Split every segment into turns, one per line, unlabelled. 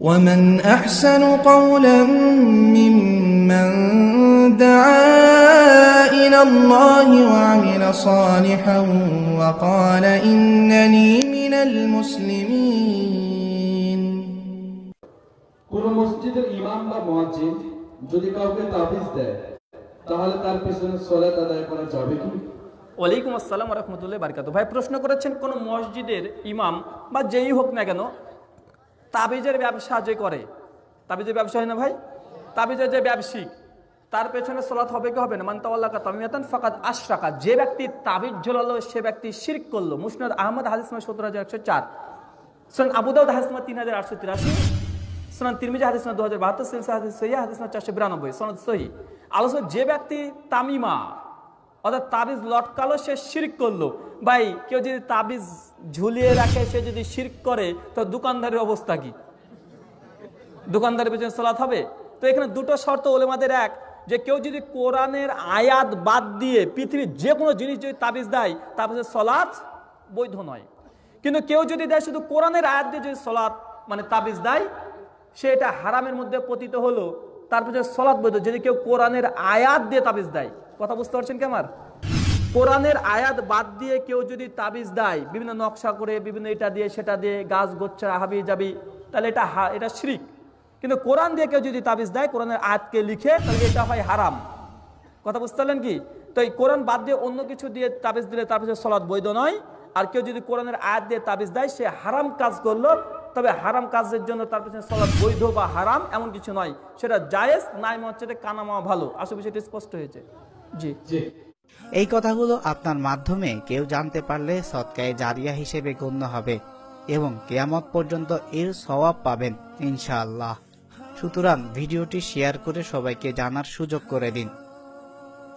ومن أحسن قولا ممن دعا إلى الله وعمل صالحا وقال إنني من المسلمين কোন মসজিদের ইমাম বা মুয়াজ্জিন যদি কাউকে তাবিজ দেয় তাহলে তার পিছনে সালাত আদায় করা যাবে کی ওয়ালাইকুম আসসালাম ওয়া রাহমাতুল্লাহি ওয়া বারাকাতুহু ভাই প্রশ্ন করেছেন কোন মসজিদের ইমাম বা যেই হোক না কেন তাবিজের ব্যবসা যে করে তাবিজের ব্যবসা হয় না ভাই তাবিজের যে ব্যবসী তার পেছনে সলাৎ হবে কি হবে না মান্তাল্লাহ তামিয়াতান ফাকাত আশরাকা যে ব্যক্তি তাবিজ ঝোলালো সে ব্যক্তি শির্ক করলো মুসনাদ আহমদ হাদিসমা সতেরো হাজার একশো চার সোনান আবুদাউদ হাসমা তিন হাজার আটশো তিরাশি সোনান তিরমিজা হাদিসমা দু হাজার বাহাত্তর সিলসা হাদিস সহি হাদিসমা চারশো বিরানব্বই সোনাদ সহি আলোচনা যে ব্যক্তি তামিমা অর্থাৎ তাবিজ লটকালো সে শির্ক করলো ভাই কেউ যদি তাবিজ ঝুলিয়ে রাখে সে যদি শির্ক করে তো দোকানদারের অবস্থা কি দোকানদারের পেছনে চলাত হবে তো এখানে দুটো শর্ত ওলেমাদের এক যে কেউ যদি কোরআনের আয়াত বাদ দিয়ে পৃথিবীর যে কোনো জিনিস যদি তাবিজ দেয় তারপরে সলাৎ বৈধ নয় কিন্তু কেউ যদি দেয় শুধু কোরআনের আয়াত দিয়ে যদি সলাৎ মানে তাবিজ দেয় সে এটা হারামের মধ্যে পতিত হলো তারপর পিছনে সলাৎ বৈধ যদি কেউ কোরআনের আয়াত দিয়ে তাবিজ দেয় কথা বুঝতে পারছেন কি আমার কোরআনের আয়াত বাদ দিয়ে কেউ যদি তাবিজ দেয় বিভিন্ন নকশা করে বিভিন্ন এটা দিয়ে সেটা দিয়ে গাছ গোচ্ছা হাবি যাবি তাহলে এটা এটা শ্রিক কিন্তু কোরআন দিয়ে কেউ যদি তাবিজ দেয় কোরআনের আয়াতকে লিখে তাহলে এটা হয় হারাম কথা বুঝতে পারলেন কি তো এই কোরআন বাদ দিয়ে অন্য কিছু দিয়ে তাবিজ দিলে তার পিছনে সলাৎ বৈধ নয় আর কেউ যদি কোরআনের আয়াত দিয়ে তাবিজ দেয় সে হারাম কাজ করলো তবে হারাম কাজের জন্য তার পিছনে সলাদ বৈধ বা হারাম এমন কিছু নয় সেটা জায়েজ নাই হচ্ছে কানা কানামা ভালো আসলে সেটা স্পষ্ট হয়েছে
জি জি এই কথাগুলো আপনার মাধ্যমে কেউ জানতে পারলে সৎকায় জারিয়া হিসেবে গণ্য হবে এবং কেয়ামত পর্যন্ত এর সবাব পাবেন ইনশাআল্লাহ সুতরাং ভিডিওটি শেয়ার করে সবাইকে জানার সুযোগ করে দিন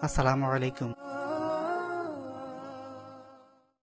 আসসালামু আলাইকুম